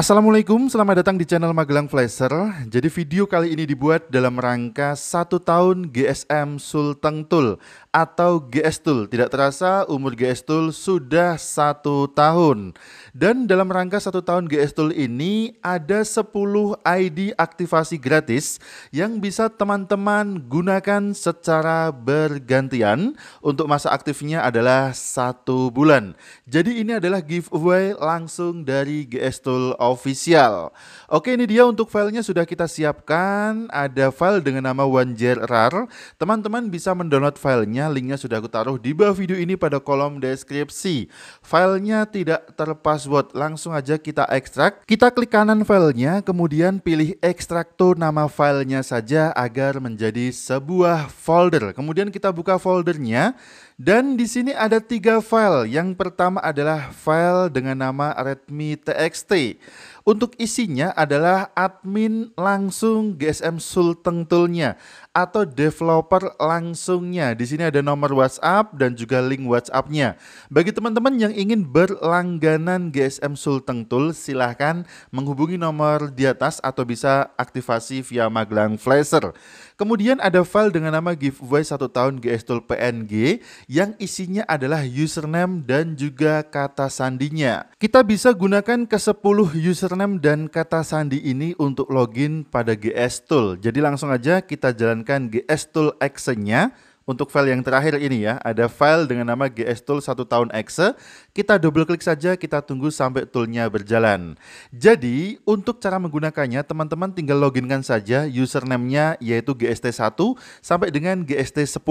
Assalamualaikum, selamat datang di channel Magelang Flasher. Jadi video kali ini dibuat dalam rangka satu tahun GSM Sultan Tul atau GS Tul. Tidak terasa umur GS Tul sudah satu tahun. Dan dalam rangka satu tahun GS Tul ini ada 10 ID aktivasi gratis yang bisa teman-teman gunakan secara bergantian. Untuk masa aktifnya adalah satu bulan. Jadi ini adalah giveaway langsung dari GS Tul official. Oke ini dia untuk filenya sudah kita siapkan. Ada file dengan nama OneJRR. Teman-teman bisa mendownload filenya. Linknya sudah aku taruh di bawah video ini pada kolom deskripsi. Filenya tidak terpassword. Langsung aja kita ekstrak. Kita klik kanan filenya. Kemudian pilih ekstrak nama filenya saja agar menjadi sebuah folder. Kemudian kita buka foldernya. Dan di sini ada tiga file. Yang pertama adalah file dengan nama Redmi TXT. Untuk isinya adalah admin langsung GSM Sulteng Toolnya atau developer langsungnya. Di sini ada nomor WhatsApp dan juga link WhatsAppnya. Bagi teman-teman yang ingin berlangganan GSM Sulteng Tool, silahkan menghubungi nomor di atas atau bisa aktivasi via Magelang Flasher. Kemudian ada file dengan nama giveaway 1 tahun GS Tool PNG yang isinya adalah username dan juga kata sandinya. Kita bisa gunakan ke 10 user username dan kata sandi ini untuk login pada GS Tool. Jadi langsung aja kita jalankan GS Tool action-nya untuk file yang terakhir ini ya, ada file dengan nama gstool 1 tahun exe. Kita double klik saja, kita tunggu sampai toolnya berjalan. Jadi, untuk cara menggunakannya, teman-teman tinggal loginkan saja username-nya yaitu gst1 sampai dengan gst10.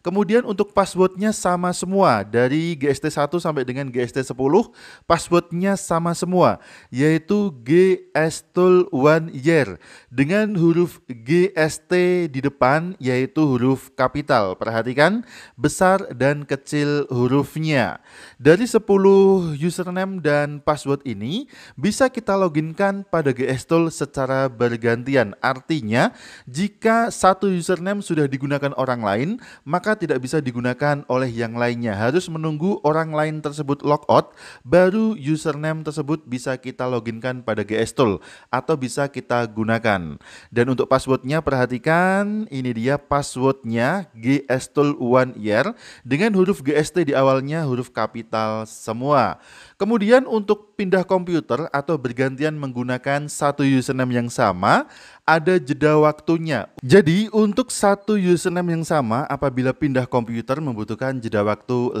Kemudian untuk passwordnya sama semua, dari gst1 sampai dengan gst10, passwordnya sama semua, yaitu gstool 1 year dengan huruf gst di depan yaitu huruf kapital Perhatikan besar dan kecil hurufnya. Dari 10 username dan password ini bisa kita loginkan pada GS secara bergantian. Artinya, jika satu username sudah digunakan orang lain, maka tidak bisa digunakan oleh yang lainnya. Harus menunggu orang lain tersebut logout, baru username tersebut bisa kita loginkan pada GS atau bisa kita gunakan. Dan untuk passwordnya perhatikan, ini dia passwordnya GS Estul One Year dengan huruf GST di awalnya huruf kapital semua. Kemudian untuk pindah komputer atau bergantian menggunakan satu username yang sama, ada jeda waktunya. Jadi untuk satu username yang sama apabila pindah komputer membutuhkan jeda waktu 15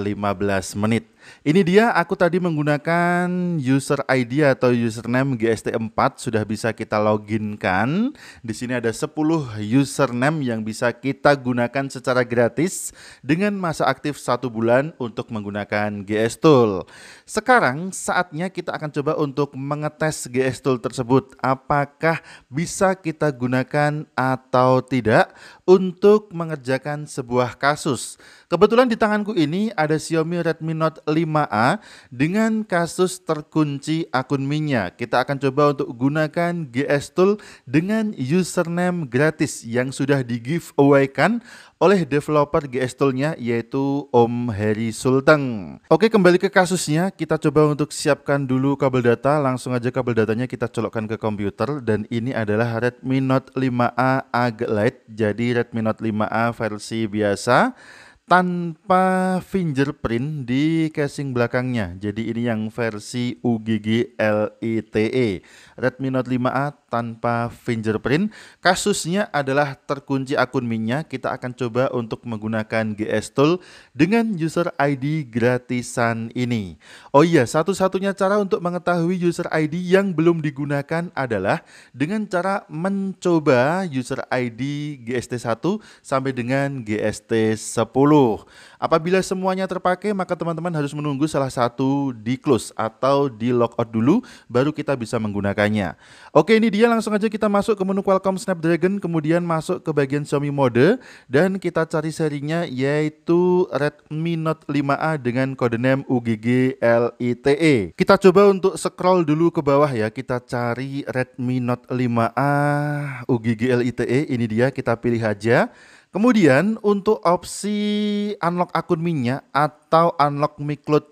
menit. Ini dia aku tadi menggunakan user ID atau username GST4 sudah bisa kita loginkan. Di sini ada 10 username yang bisa kita gunakan secara gratis dengan masa aktif satu bulan untuk menggunakan GS Tool. Sekarang sekarang saatnya kita akan coba untuk mengetes GS Tool tersebut. Apakah bisa kita gunakan atau tidak untuk mengerjakan sebuah kasus. Kebetulan di tanganku ini ada Xiaomi Redmi Note 5A dengan kasus terkunci akun mi Kita akan coba untuk gunakan GS Tool dengan username gratis yang sudah di giveaway kan oleh developer GS Tool-nya yaitu Om Heri Sulteng. Oke, kembali ke kasusnya, kita coba coba untuk siapkan dulu kabel data, langsung aja kabel datanya kita colokkan ke komputer dan ini adalah Redmi Note 5A AG Lite. Jadi Redmi Note 5A versi biasa tanpa fingerprint di casing belakangnya. Jadi ini yang versi UGG LITE. Redmi Note 5A tanpa fingerprint. Kasusnya adalah terkunci akun minnya. Kita akan coba untuk menggunakan GS Tool dengan user ID gratisan ini. Oh iya, satu-satunya cara untuk mengetahui user ID yang belum digunakan adalah dengan cara mencoba user ID GST1 sampai dengan GST10. Apabila semuanya terpakai, maka teman-teman harus menunggu salah satu di close atau di lockout dulu, baru kita bisa menggunakannya. Oke, ini dia langsung aja kita masuk ke menu Qualcomm Snapdragon, kemudian masuk ke bagian Xiaomi mode, dan kita cari serinya yaitu Redmi Note 5A dengan name UGG LITE. Kita coba untuk scroll dulu ke bawah ya, kita cari Redmi Note 5A UGG LITE, ini dia kita pilih aja. Kemudian untuk opsi unlock akun minyak atau unlock micloud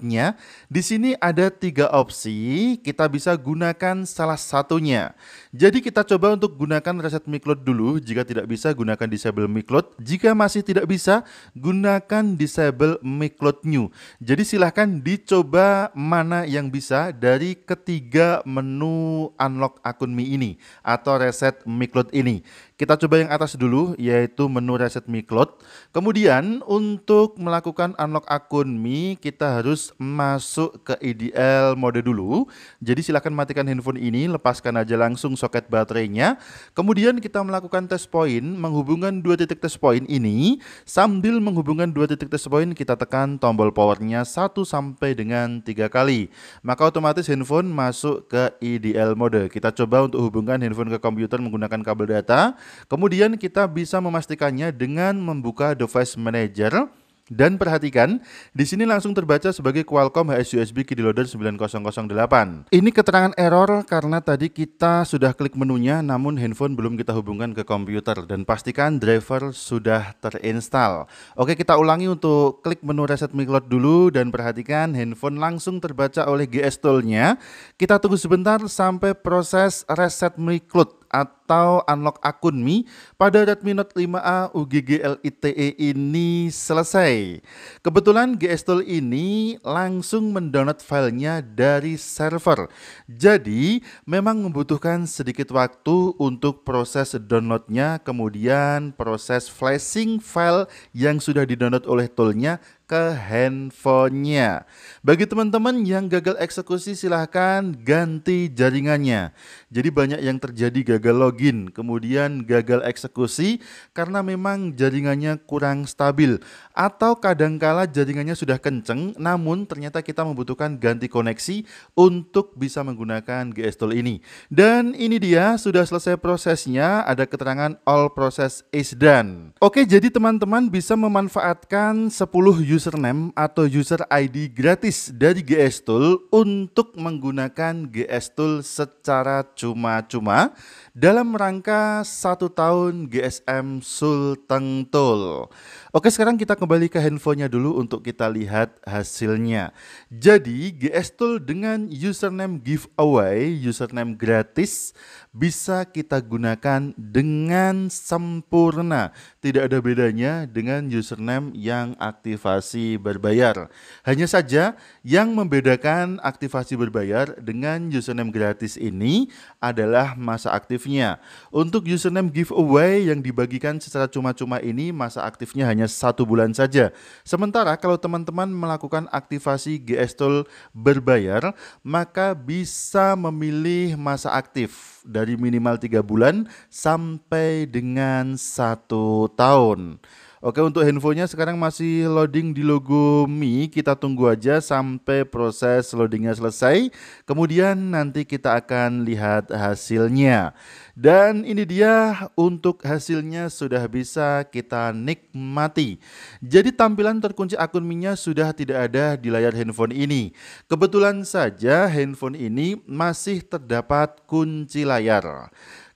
di sini ada tiga opsi, kita bisa gunakan salah satunya. Jadi kita coba untuk gunakan reset MiCloud dulu, jika tidak bisa gunakan disable MiCloud, jika masih tidak bisa gunakan disable MiCloud New. Jadi silahkan dicoba mana yang bisa dari ketiga menu unlock akun Mi ini atau reset MiCloud ini. Kita coba yang atas dulu, yaitu menu reset aset Mi Cloud. Kemudian untuk melakukan unlock akun Mi, kita harus masuk ke IDL mode dulu. Jadi silahkan matikan handphone ini, lepaskan aja langsung soket baterainya. Kemudian kita melakukan test point, menghubungkan dua titik test point ini. Sambil menghubungkan dua titik test point, kita tekan tombol powernya 1 sampai dengan tiga kali. Maka otomatis handphone masuk ke IDL mode. Kita coba untuk hubungkan handphone ke komputer menggunakan kabel data. Kemudian kita bisa memastikannya dengan membuka device manager dan perhatikan, di sini langsung terbaca sebagai Qualcomm HSUSB Key Loader 9008. Ini keterangan error karena tadi kita sudah klik menunya namun handphone belum kita hubungkan ke komputer dan pastikan driver sudah terinstall. Oke, kita ulangi untuk klik menu reset Cloud dulu dan perhatikan handphone langsung terbaca oleh GS Tool-nya. Kita tunggu sebentar sampai proses reset MiCloud atau atau unlock akun Mi pada Redmi Note 5A UGG LTE ini selesai. Kebetulan GS Tool ini langsung mendownload filenya dari server. Jadi memang membutuhkan sedikit waktu untuk proses downloadnya kemudian proses flashing file yang sudah didownload oleh toolnya ke handphonenya. Bagi teman-teman yang gagal eksekusi silahkan ganti jaringannya. Jadi banyak yang terjadi gagal login login, kemudian gagal eksekusi karena memang jaringannya kurang stabil atau kadangkala jaringannya sudah kenceng namun ternyata kita membutuhkan ganti koneksi untuk bisa menggunakan GS Tool ini. Dan ini dia sudah selesai prosesnya, ada keterangan all process is done. Oke, jadi teman-teman bisa memanfaatkan 10 username atau user ID gratis dari GS Tool untuk menggunakan GS Tool secara cuma-cuma dalam dalam rangka satu tahun GSM Sulteng Tol. Oke sekarang kita kembali ke handphonenya dulu untuk kita lihat hasilnya. Jadi GS Tool dengan username giveaway, username gratis bisa kita gunakan dengan sempurna. Tidak ada bedanya dengan username yang aktivasi berbayar. Hanya saja yang membedakan aktivasi berbayar dengan username gratis ini adalah masa aktifnya. Nah, untuk username giveaway yang dibagikan secara cuma-cuma ini masa aktifnya hanya satu bulan saja. Sementara kalau teman-teman melakukan aktivasi GS Tool berbayar, maka bisa memilih masa aktif dari minimal tiga bulan sampai dengan satu tahun. Oke untuk handphonenya sekarang masih loading di logo Mi, kita tunggu aja sampai proses loadingnya selesai. Kemudian nanti kita akan lihat hasilnya. Dan ini dia untuk hasilnya sudah bisa kita nikmati. Jadi tampilan terkunci akun Mi-nya sudah tidak ada di layar handphone ini. Kebetulan saja handphone ini masih terdapat kunci layar.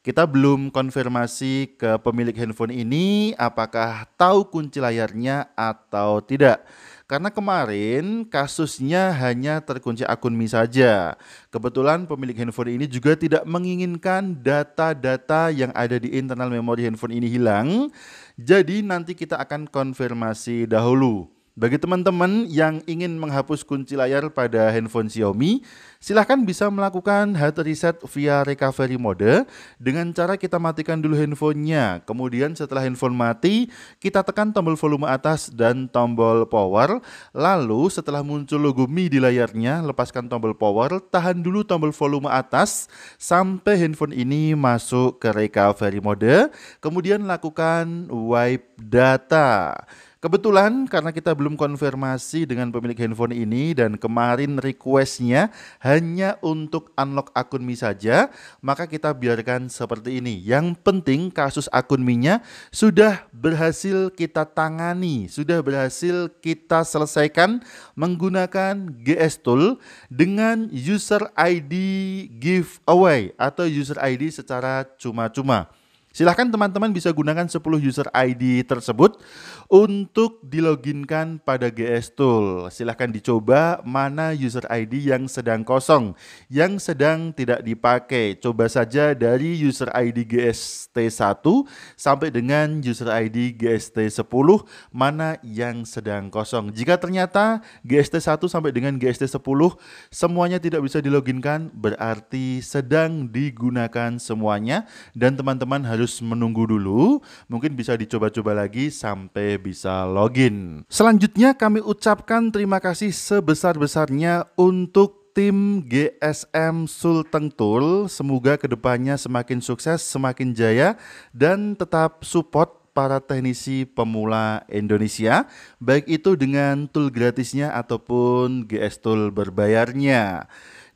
Kita belum konfirmasi ke pemilik handphone ini apakah tahu kunci layarnya atau tidak. Karena kemarin kasusnya hanya terkunci akun Mi saja. Kebetulan pemilik handphone ini juga tidak menginginkan data-data yang ada di internal memori handphone ini hilang. Jadi nanti kita akan konfirmasi dahulu. Bagi teman-teman yang ingin menghapus kunci layar pada handphone Xiaomi, silahkan bisa melakukan health reset via recovery mode dengan cara kita matikan dulu handphonenya. Kemudian setelah handphone mati, kita tekan tombol volume atas dan tombol power. Lalu setelah muncul logo Mi di layarnya, lepaskan tombol power, tahan dulu tombol volume atas sampai handphone ini masuk ke recovery mode. Kemudian lakukan wipe data. Kebetulan karena kita belum konfirmasi dengan pemilik handphone ini dan kemarin requestnya hanya hanya untuk unlock akun Mi saja, maka kita biarkan seperti ini. Yang penting kasus akun Mi-nya sudah berhasil kita tangani, sudah berhasil kita selesaikan menggunakan GS Tool dengan user ID giveaway atau user ID secara cuma-cuma. Silahkan teman-teman bisa gunakan 10 user ID tersebut untuk diloginkan pada GS Tool. Silahkan dicoba mana user ID yang sedang kosong, yang sedang tidak dipakai. Coba saja dari user ID GST1 sampai dengan user ID GST10 mana yang sedang kosong. Jika ternyata GST1 sampai dengan GST10 semuanya tidak bisa diloginkan berarti sedang digunakan semuanya dan teman-teman harus harus menunggu dulu, mungkin bisa dicoba-coba lagi sampai bisa login. Selanjutnya kami ucapkan terima kasih sebesar-besarnya untuk tim GSM Sulteng Tool. Semoga kedepannya semakin sukses, semakin jaya, dan tetap support para teknisi pemula Indonesia, baik itu dengan tool gratisnya ataupun GS Tool berbayarnya.